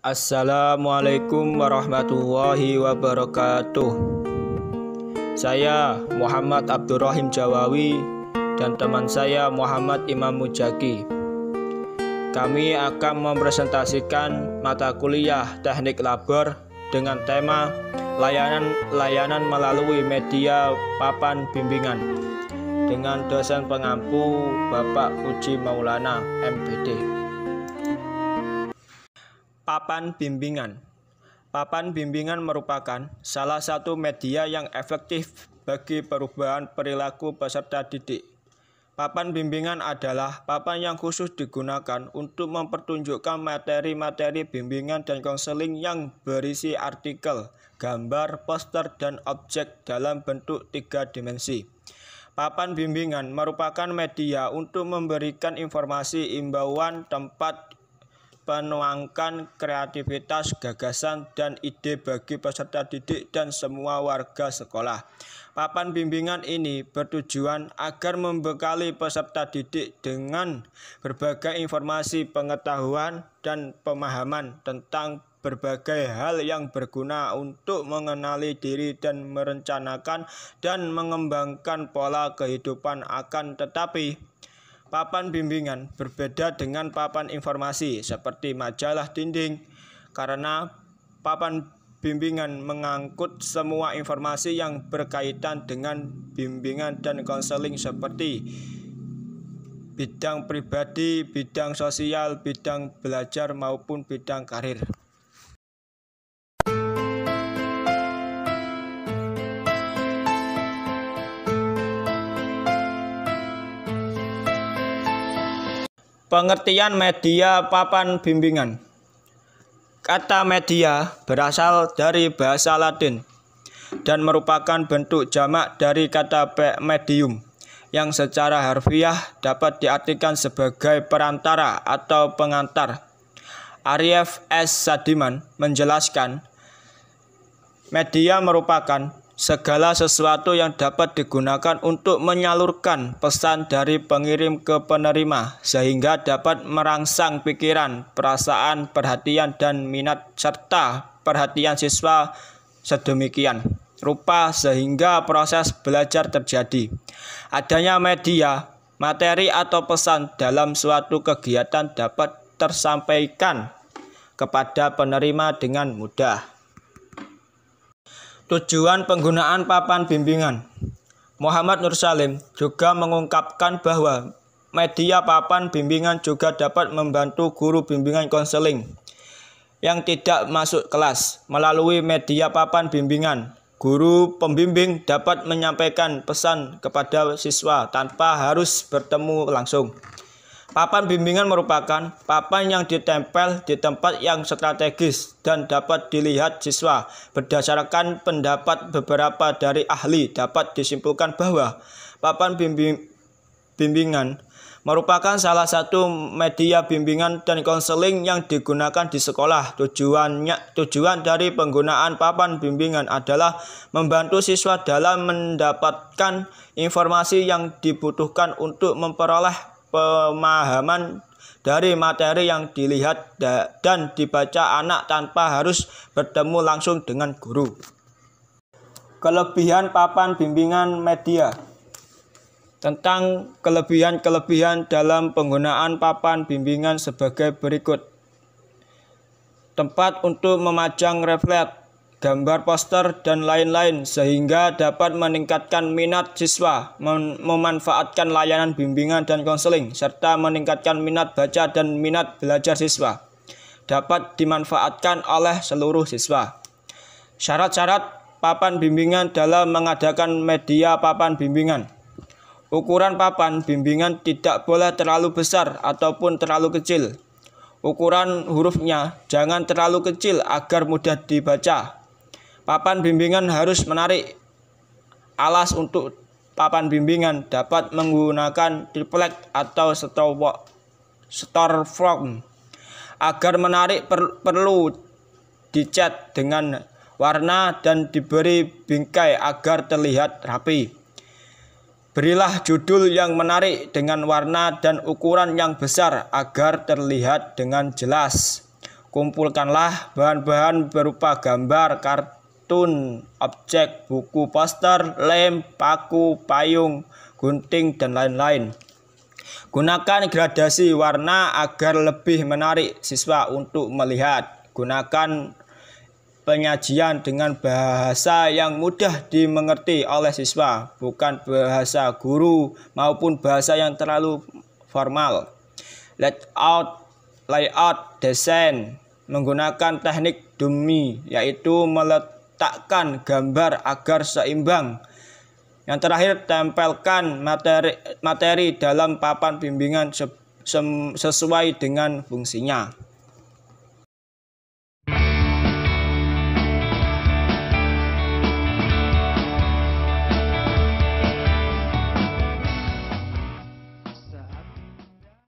Assalamualaikum warahmatullahi wabarakatuh. Saya Muhammad Abdurrahim Jawawi dan teman saya Muhammad Imam Mujaki. Kami akan mempresentasikan mata kuliah Teknik Labor dengan tema layanan layanan melalui media papan bimbingan dengan dosen pengampu Bapak Uji Maulana MPD. Papan bimbingan. Papan bimbingan merupakan salah satu media yang efektif bagi perubahan perilaku peserta didik. Papan bimbingan adalah papan yang khusus digunakan untuk mempertunjukkan materi-materi bimbingan dan konseling yang berisi artikel, gambar, poster, dan objek dalam bentuk tiga dimensi. Papan bimbingan merupakan media untuk memberikan informasi, imbauan, tempat, menuangkan kreativitas, gagasan, dan ide bagi peserta didik dan semua warga sekolah. Papan bimbingan ini bertujuan agar membekali peserta didik dengan berbagai informasi, pengetahuan, dan pemahaman tentang berbagai hal yang berguna untuk mengenali diri dan merencanakan dan mengembangkan pola kehidupan akan tetapi Papan bimbingan berbeda dengan papan informasi seperti majalah dinding karena papan bimbingan mengangkut semua informasi yang berkaitan dengan bimbingan dan konseling seperti bidang pribadi, bidang sosial, bidang belajar maupun bidang karir. Pengertian media papan bimbingan. Kata media berasal dari bahasa Latin dan merupakan bentuk jamak dari kata medium yang secara harfiah dapat diartikan sebagai perantara atau pengantar. Arief S. Sadiman menjelaskan, media merupakan segala sesuatu yang dapat digunakan untuk menyalurkan pesan dari pengirim ke penerima, sehingga dapat merangsang pikiran, perasaan, perhatian, dan minat, serta perhatian siswa sedemikian rupa, sehingga proses belajar terjadi. Adanya media, materi, atau pesan dalam suatu kegiatan dapat tersampaikan kepada penerima dengan mudah. Tujuan penggunaan papan bimbingan Muhammad Nur Salim juga mengungkapkan bahwa media papan bimbingan juga dapat membantu guru bimbingan konseling yang tidak masuk kelas melalui media papan bimbingan. Guru pembimbing dapat menyampaikan pesan kepada siswa tanpa harus bertemu langsung. Papan bimbingan merupakan papan yang ditempel di tempat yang strategis dan dapat dilihat siswa. Berdasarkan pendapat beberapa dari ahli dapat disimpulkan bahwa papan bimbing bimbingan merupakan salah satu media bimbingan dan konseling yang digunakan di sekolah. Tujuannya tujuan dari penggunaan papan bimbingan adalah membantu siswa dalam mendapatkan informasi yang dibutuhkan untuk memperoleh pemahaman dari materi yang dilihat dan dibaca anak tanpa harus bertemu langsung dengan guru. Kelebihan papan bimbingan media tentang kelebihan-kelebihan dalam penggunaan papan bimbingan sebagai berikut. Tempat untuk memajang refleks gambar poster, dan lain-lain sehingga dapat meningkatkan minat siswa mem memanfaatkan layanan bimbingan dan konseling serta meningkatkan minat baca dan minat belajar siswa dapat dimanfaatkan oleh seluruh siswa. Syarat-syarat papan bimbingan dalam mengadakan media papan bimbingan. Ukuran papan bimbingan tidak boleh terlalu besar ataupun terlalu kecil. Ukuran hurufnya jangan terlalu kecil agar mudah dibaca Papan bimbingan harus menarik. Alas untuk papan bimbingan dapat menggunakan triplek atau form. Agar menarik per perlu dicat dengan warna dan diberi bingkai agar terlihat rapi. Berilah judul yang menarik dengan warna dan ukuran yang besar agar terlihat dengan jelas. Kumpulkanlah bahan-bahan berupa gambar, kartu tun, objek, buku, poster, lem, paku, payung, gunting, dan lain-lain. Gunakan gradasi warna agar lebih menarik siswa untuk melihat. Gunakan penyajian dengan bahasa yang mudah dimengerti oleh siswa, bukan bahasa guru maupun bahasa yang terlalu formal. Layout, layout, desain menggunakan teknik dummy yaitu melet letakkan gambar agar seimbang. Yang terakhir, tempelkan materi, materi dalam papan bimbingan sesuai dengan fungsinya.